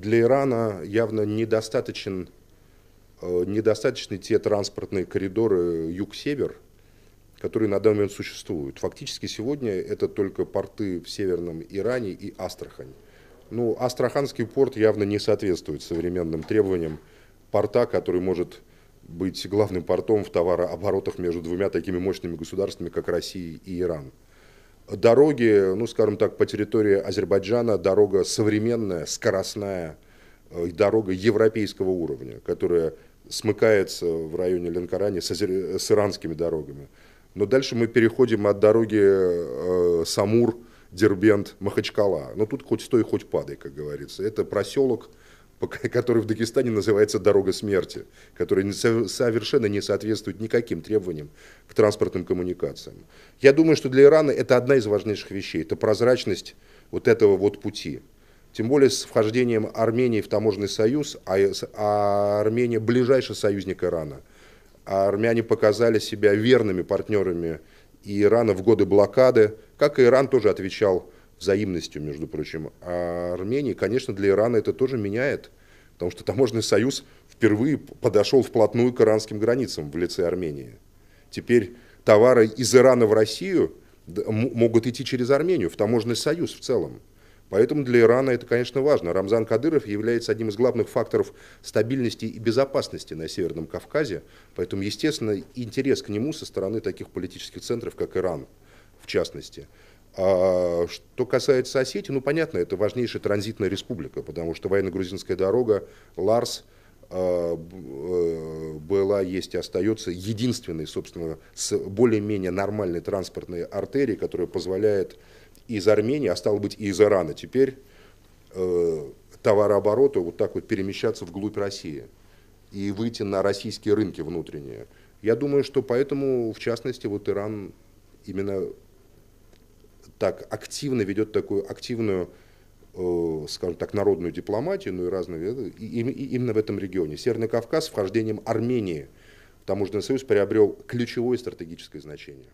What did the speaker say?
для Ирана явно недостаточен, э, недостаточны те транспортные коридоры юг-север, которые на данный момент существуют. Фактически сегодня это только порты в Северном Иране и Астрахань. Ну, Астраханский порт явно не соответствует современным требованиям порта, который может быть главным портом в товарооборотах между двумя такими мощными государствами, как Россия и Иран. Дороги, ну, скажем так, по территории Азербайджана дорога современная, скоростная, э, дорога европейского уровня, которая смыкается в районе Ленкорани с, азер... с иранскими дорогами. Но дальше мы переходим от дороги э, Самур, Дербент, Махачкала. Но ну, тут хоть стой, хоть падай, как говорится. Это проселок, который в Дагестане называется «Дорога смерти», которая совершенно не соответствует никаким требованиям к транспортным коммуникациям. Я думаю, что для Ирана это одна из важнейших вещей, это прозрачность вот этого вот пути. Тем более с вхождением Армении в таможенный союз, а, э, а Армения ближайший союзник Ирана. А армяне показали себя верными партнерами и Ирана в годы блокады, как и Иран тоже отвечал взаимностью, между прочим, а Армении. Конечно, для Ирана это тоже меняет потому что таможенный союз впервые подошел вплотную к иранским границам в лице Армении. Теперь товары из Ирана в Россию могут идти через Армению, в таможенный союз в целом. Поэтому для Ирана это, конечно, важно. Рамзан Кадыров является одним из главных факторов стабильности и безопасности на Северном Кавказе. Поэтому, естественно, интерес к нему со стороны таких политических центров, как Иран, в частности, а что касается Осетии, ну понятно, это важнейшая транзитная республика, потому что военно-грузинская дорога, Ларс, а, э, была, есть и остается единственной, собственно, с более-менее нормальной транспортной артерией, которая позволяет из Армении, а стало быть и из Ирана теперь, э, товарообороту вот так вот перемещаться вглубь России и выйти на российские рынки внутренние. Я думаю, что поэтому, в частности, вот Иран именно так активно ведет такую активную э, скажем так, народную дипломатию, ну и разные, э, и, и, именно в этом регионе. Северный Кавказ с вхождением Армении в Таможенный союз приобрел ключевое стратегическое значение.